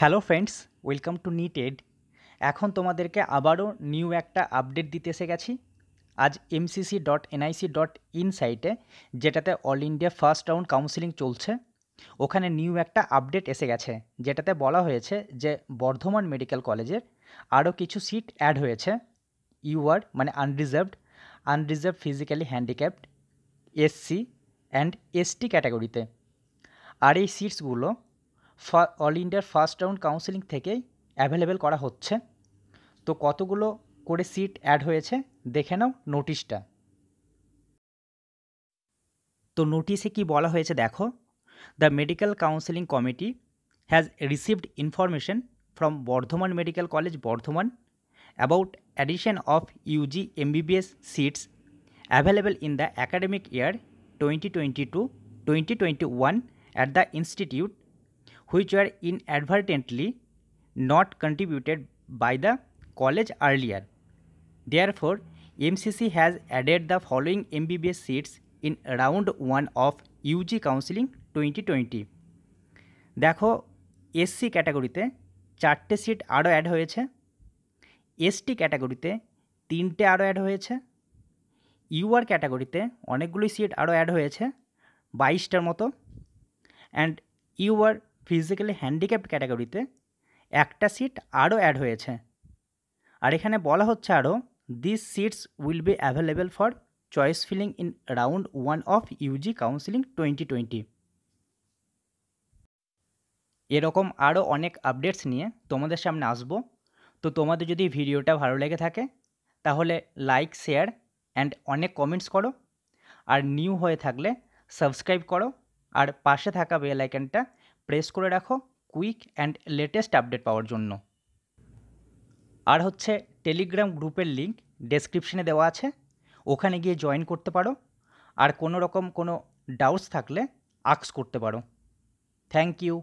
Hello friends welcome to নিটেড এখন তোমাদেরকে আবারও নিউ একটা আপডেট দিতে এসে গেছি আজ MCC dot NIC dot in সাইটে যেটাতে all India first round counselling চলছে ওখানে নিউ একটা আপডেট এসে গেছে যেটাতে বলা হয়েছে যে বর্ধমান মেডিকেল কলেজের আরও কিছু সিট অ্যাড হয়েছে ইউআর মানে unreserved unreserve physically handicapped SC and ST ক্যাটাগরিতে আর এই সিটসগুলো অল ইন্ডিয়ার ফার্স্ট রাউন্ড কাউন্সিলিং থেকেই অ্যাভেলেবেল করা হচ্ছে তো কতগুলো করে সিট অ্যাড হয়েছে দেখে নাও নোটিশটা তো নোটিশে কি বলা হয়েছে দেখো the medical counselling committee has received information from Bardhaman medical college Bardhaman about addition of UG MBBS seats available in the academic year twenty twenty two twenty twenty one at the institute which were inadvertently not contributed by the college earlier. Therefore, MCC has added the following MBBS seats in round 1 of UG counselling twenty twenty দেখো SC ক্যাটাগরিতে চারটে seat আরও add হয়েছে ST ক্যাটাগরিতে তিনটে আরও add হয়েছে UR ক্যাটাগরিতে অনেকগুলি সিট আরও অ্যাড হয়েছে বাইশটার মতো অ্যান্ড ইউআর ফিজিক্যালি হ্যান্ডিক্যাপ ক্যাটাগরিতে একটা সিট আরও অ্যাড হয়েছে আর এখানে বলা হচ্ছে আরও this seats will be available for choice filling in round one of UG counselling twenty twenty এরকম আরও অনেক আপডেটস নিয়ে তোমাদের সামনে আসব তো তোমাদের যদি ভিডিওটা ভালো লেগে থাকে তাহলে লাইক শেয়ার অ্যান্ড অনেক কমেন্টস করো আর নিউ হয়ে থাকলে সাবস্ক্রাইব করো আর পাশে থাকা বেল আইকনটা প্রেস করে রাখো কুইক অ্যান্ড লেটেস্ট আপডেট পাওয়ার জন্য আর হচ্ছে টেলিগ্রাম গ্রুপের লিঙ্ক ডেসক্রিপশনে দেওয়া আছে ওখানে গিয়ে জয়েন করতে পারো আর কোনো রকম কোনো ডাউটস থাকলে আক্স করতে পারো থ্যাংক ইউ